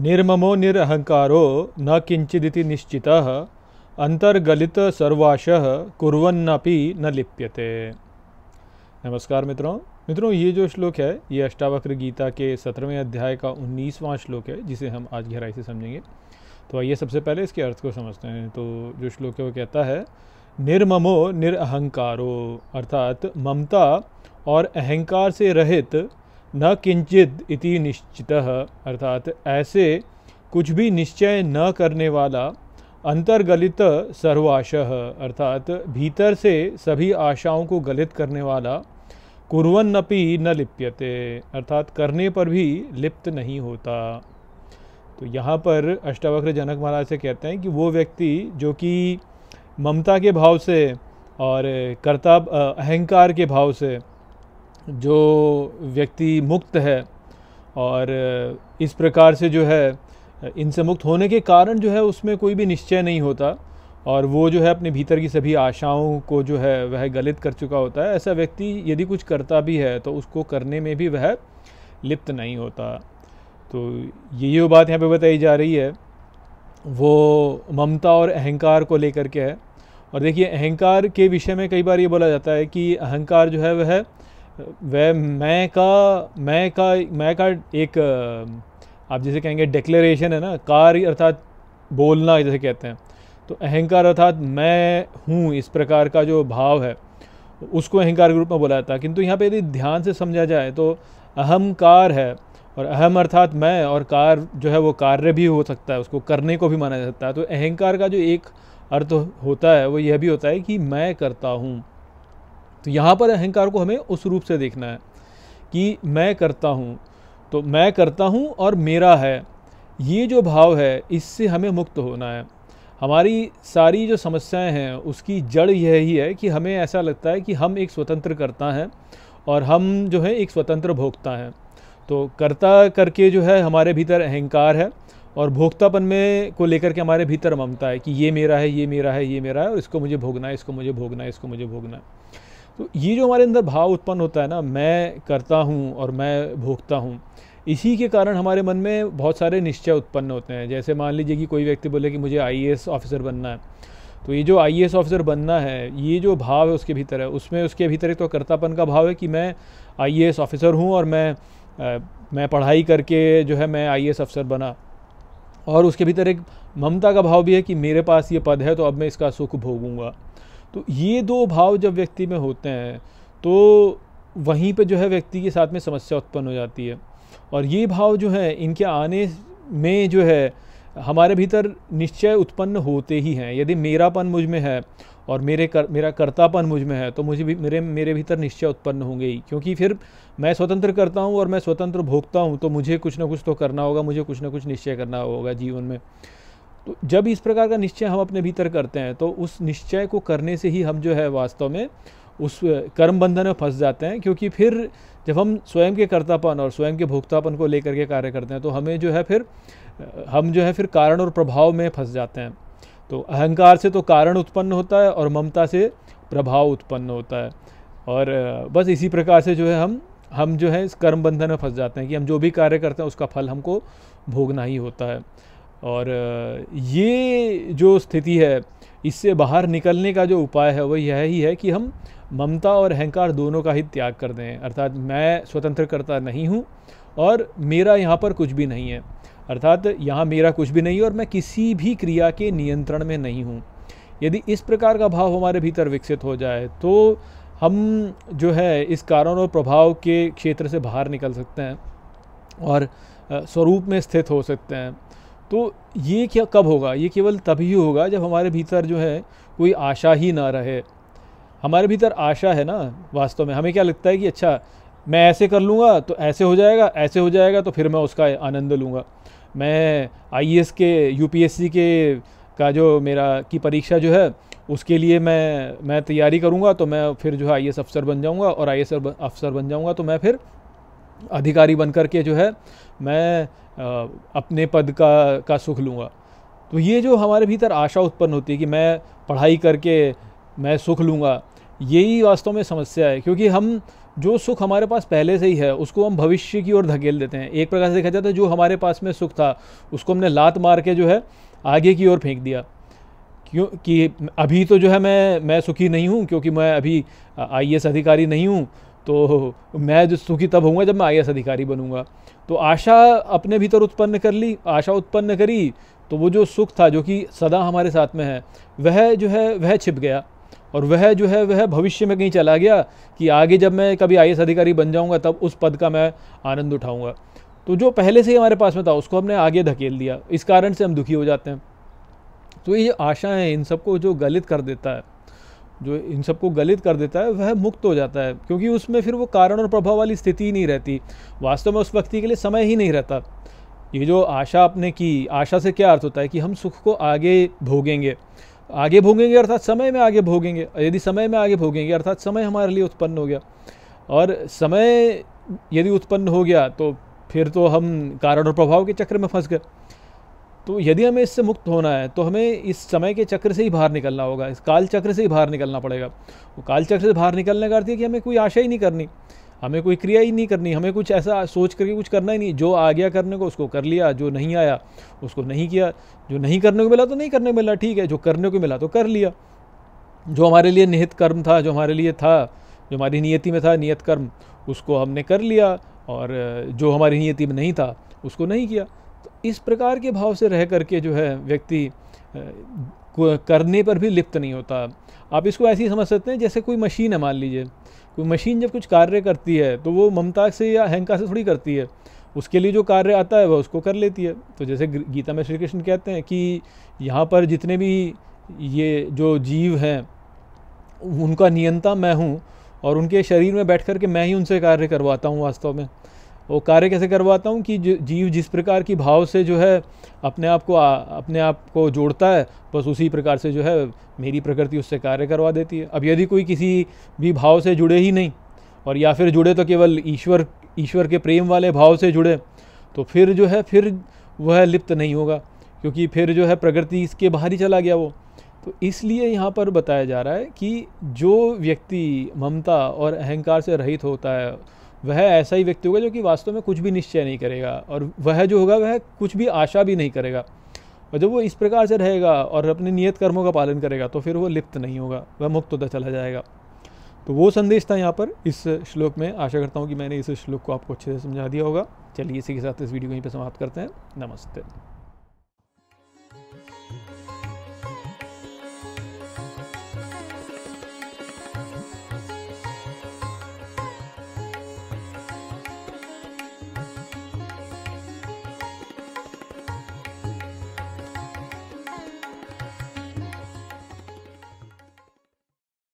निर्ममो निरहंकारो न किंचिदिति निश्चित अंतर्गलित सर्वाश कुरन्नपि न लिप्यते नमस्कार मित्रों मित्रों ये जो श्लोक है ये अष्टावक्र गीता के सत्रहवें अध्याय का उन्नीसवां श्लोक है जिसे हम आज गहराई से समझेंगे तो आइए सबसे पहले इसके अर्थ को समझते हैं तो जो श्लोक है वो कहता है निर्ममो निरअहंकारो अर्थात ममता और अहंकार से रहित न किंचित इति निश्चित अर्थात ऐसे कुछ भी निश्चय न करने वाला अंतर्गलित सर्वाशह अर्थात भीतर से सभी आशाओं को गलित करने वाला कुरवन्नपि न लिप्यते अर्थात करने पर भी लिप्त नहीं होता तो यहाँ पर अष्टावक्र जनक महाराज से कहते हैं कि वो व्यक्ति जो कि ममता के भाव से और कर्ता अहंकार के भाव से जो व्यक्ति मुक्त है और इस प्रकार से जो है इनसे मुक्त होने के कारण जो है उसमें कोई भी निश्चय नहीं होता और वो जो है अपने भीतर की सभी आशाओं को जो है वह गलित कर चुका होता है ऐसा व्यक्ति यदि कुछ करता भी है तो उसको करने में भी वह लिप्त नहीं होता तो ये जो बात यहाँ पे बताई जा रही है वो ममता और अहंकार को लेकर के है और देखिए अहंकार के विषय में कई बार ये बोला जाता है कि अहंकार जो है वह वह मैं का मैं का मैं का एक आप जैसे कहेंगे डिक्लेरेशन है ना कार्य अर्थात बोलना जैसे कहते हैं तो अहंकार अर्थात मैं हूँ इस प्रकार का जो भाव है उसको अहंकार के रूप में बोला जाता है किंतु यहाँ पे यदि ध्यान से समझा जाए तो अहंकार है और अहम अर्थात मैं और कार जो है वो कार्य भी हो सकता है उसको करने को भी माना जा सकता है तो अहंकार का जो एक अर्थ होता है वो यह भी होता है कि मैं करता हूँ तो यहाँ पर अहंकार को हमें उस रूप से देखना है कि मैं करता हूँ तो मैं करता हूँ और मेरा है ये जो भाव है इससे हमें मुक्त होना है हमारी सारी जो समस्याएं हैं उसकी जड़ यह ही है कि हमें ऐसा लगता है कि हम एक स्वतंत्र करता हैं और हम जो है एक स्वतंत्र भोगता हैं तो कर्ता करके जो है हमारे भीतर अहंकार है और भोक्तापन में को लेकर के हमारे भीतर ममता है कि ये मेरा है ये मेरा है ये मेरा है और इसको मुझे भोगना है इसको मुझे भोगना है इसको मुझे भोगना है तो ये जो हमारे अंदर भाव उत्पन्न होता है ना मैं करता हूँ और मैं भोगता हूँ इसी के कारण हमारे मन में बहुत सारे निश्चय उत्पन्न होते हैं जैसे मान लीजिए कि कोई व्यक्ति बोले कि मुझे आई ऑफिसर बनना है तो ये जो आई ऑफिसर बनना है ये जो भाव है उसके भीतर है उसमें उसके भीतर एक तो कर्तापन का भाव है कि मैं आई ऑफिसर हूँ और मैं आ, मैं पढ़ाई करके जो है मैं आई अफसर बना और उसके भीतर एक ममता का भाव भी है कि मेरे पास ये पद है तो अब मैं इसका सुख भोगूंगा तो ये दो भाव जब व्यक्ति में होते हैं तो वहीं पे जो है व्यक्ति के साथ में समस्या उत्पन्न हो जाती है और ये भाव जो है इनके आने में जो है हमारे भीतर निश्चय उत्पन्न होते ही हैं यदि मेरापन मुझ में है और मेरे कर मेरा कर्तापन मुझ में है तो मुझे भी मेरे मेरे भीतर निश्चय उत्पन्न होंगे ही क्योंकि फिर मैं स्वतंत्र करता हूँ और मैं स्वतंत्र भोगता हूँ तो मुझे कुछ ना कुछ तो करना होगा मुझे कुछ ना कुछ निश्चय करना होगा जीवन में तो जब इस प्रकार का निश्चय हम अपने भीतर करते हैं तो उस निश्चय को करने से ही हम जो है वास्तव में उस कर्म बंधन में फंस जाते हैं क्योंकि फिर जब हम स्वयं के कर्तापन और स्वयं के भोक्तापन को लेकर के कार्य करते हैं तो हमें जो है फिर हम जो है फिर कारण और प्रभाव में फंस जाते हैं तो अहंकार से तो कारण उत्पन्न होता है और ममता से प्रभाव उत्पन्न होता है और बस इसी प्रकार से जो है हम हम जो है इस कर्म बंधन में फंस जाते हैं कि हम जो भी कार्य करते हैं उसका फल हमको भोगना ही होता है और ये जो स्थिति है इससे बाहर निकलने का जो उपाय है वह यह ही है कि हम ममता और अहंकार दोनों का ही त्याग कर दें अर्थात मैं स्वतंत्र करता नहीं हूँ और मेरा यहाँ पर कुछ भी नहीं है अर्थात यहाँ मेरा कुछ भी नहीं है और मैं किसी भी क्रिया के नियंत्रण में नहीं हूँ यदि इस प्रकार का भाव हमारे भीतर विकसित हो जाए तो हम जो है इस कारण और प्रभाव के क्षेत्र से बाहर निकल सकते हैं और स्वरूप में स्थित हो सकते हैं तो ये क्या कब होगा ये केवल तभी होगा जब हमारे भीतर जो है कोई आशा ही ना रहे हमारे भीतर आशा है ना वास्तव में हमें क्या लगता है कि अच्छा मैं ऐसे कर लूँगा तो ऐसे हो जाएगा ऐसे हो जाएगा तो फिर मैं उसका आनंद लूँगा मैं आई e के यू के का जो मेरा की परीक्षा जो है उसके लिए मैं मैं तैयारी करूँगा तो मैं फिर जो है आई अफसर e बन जाऊँगा और आई अफसर e बन जाऊँगा तो मैं फिर अधिकारी बन कर के जो है मैं अपने पद का का सुख लूँगा तो ये जो हमारे भीतर आशा उत्पन्न होती है कि मैं पढ़ाई करके मैं सुख लूँगा यही वास्तव में समस्या है क्योंकि हम जो सुख हमारे पास पहले से ही है उसको हम भविष्य की ओर धकेल देते हैं एक प्रकार से देखा जाता तो है जो हमारे पास में सुख था उसको हमने लात मार के जो है आगे की ओर फेंक दिया क्यों कि अभी तो जो है मैं मैं सुखी नहीं हूँ क्योंकि मैं अभी आई अधिकारी नहीं हूँ तो मैं जो सुखी तब होऊंगा जब मैं आई अधिकारी बनूंगा तो आशा अपने भीतर उत्पन्न कर ली आशा उत्पन्न करी तो वो जो सुख था जो कि सदा हमारे साथ में है वह जो है वह छिप गया और वह जो है वह भविष्य में कहीं चला गया कि आगे जब मैं कभी आई अधिकारी बन जाऊंगा तब उस पद का मैं आनंद उठाऊंगा तो जो पहले से ही हमारे पास में था उसको हमने आगे धकेल दिया इस कारण से हम दुखी हो जाते हैं तो ये आशाएं इन सबको जो गलित कर देता है जो इन सबको गलित कर देता है वह मुक्त हो जाता है क्योंकि उसमें फिर वो कारण और प्रभाव वाली स्थिति ही नहीं रहती वास्तव में उस व्यक्ति के लिए समय ही नहीं रहता ये जो आशा आपने की आशा से क्या अर्थ होता है कि हम सुख को आगे भोगेंगे आगे भोगेंगे अर्थात समय में आगे भोगेंगे यदि समय में आगे भोगेंगे अर्थात समय हमारे लिए उत्पन्न हो गया और समय यदि उत्पन्न हो गया तो फिर तो हम कारण और प्रभाव के चक्र में फंस गए तो यदि हमें इससे मुक्त होना है तो हमें इस समय के चक्र से ही बाहर निकलना होगा इस काल चक्र से ही बाहर निकलना पड़ेगा वो काल चक्र से बाहर निकलने का अर्थ है कि हमें कोई आशा ही नहीं करनी हमें कोई क्रिया ही नहीं करनी हमें कुछ ऐसा सोच करके कुछ करना ही नहीं जो आ गया करने को उसको कर लिया जो नहीं आया उसको नहीं किया जो नहीं करने को मिला तो नहीं करने को मिला ठीक है जो करने को मिला तो कर लिया जो हमारे लिए निहित कर्म था जो हमारे लिए था जो हमारी नियति में था नियत कर्म उसको हमने कर लिया और जो हमारी नियति में नहीं था उसको नहीं किया तो इस प्रकार के भाव से रह करके जो है व्यक्ति करने पर भी लिप्त नहीं होता आप इसको ऐसे ही समझ सकते हैं जैसे कोई मशीन है मान लीजिए कोई मशीन जब कुछ कार्य करती है तो वो ममता से या अहंकार से थोड़ी करती है उसके लिए जो कार्य आता है वह उसको कर लेती है तो जैसे गीता में श्री कृष्ण कहते हैं कि यहाँ पर जितने भी ये जो जीव हैं उनका नियंता मैं हूँ और उनके शरीर में बैठ कर के मैं ही उनसे कार्य करवाता हूँ वास्तव में वो कार्य कैसे करवाता हूँ कि जीव जिस प्रकार की भाव से जो है अपने आप को अपने आप को जोड़ता है बस उसी प्रकार से जो है मेरी प्रकृति उससे कार्य करवा देती है अब यदि कोई किसी भी भाव से जुड़े ही नहीं और या फिर जुड़े तो केवल ईश्वर ईश्वर के प्रेम वाले भाव से जुड़े तो फिर जो है फिर वह लिप्त नहीं होगा क्योंकि फिर जो है प्रकृति इसके बाहर ही चला गया वो तो इसलिए यहाँ पर बताया जा रहा है कि जो व्यक्ति ममता और अहंकार से रहित होता है वह ऐसा ही व्यक्ति होगा जो कि वास्तव में कुछ भी निश्चय नहीं करेगा और वह जो होगा वह कुछ भी आशा भी नहीं करेगा और जब वो इस प्रकार से रहेगा और अपने नियत कर्मों का पालन करेगा तो फिर वो लिप्त नहीं होगा वह मुक्त होता चला जाएगा तो वो संदेश था यहाँ पर इस श्लोक में आशा करता हूँ कि मैंने इस श्लोक को आपको अच्छे से समझा दिया होगा चलिए इसी के साथ इस वीडियो को यहीं पर समाप्त करते हैं नमस्ते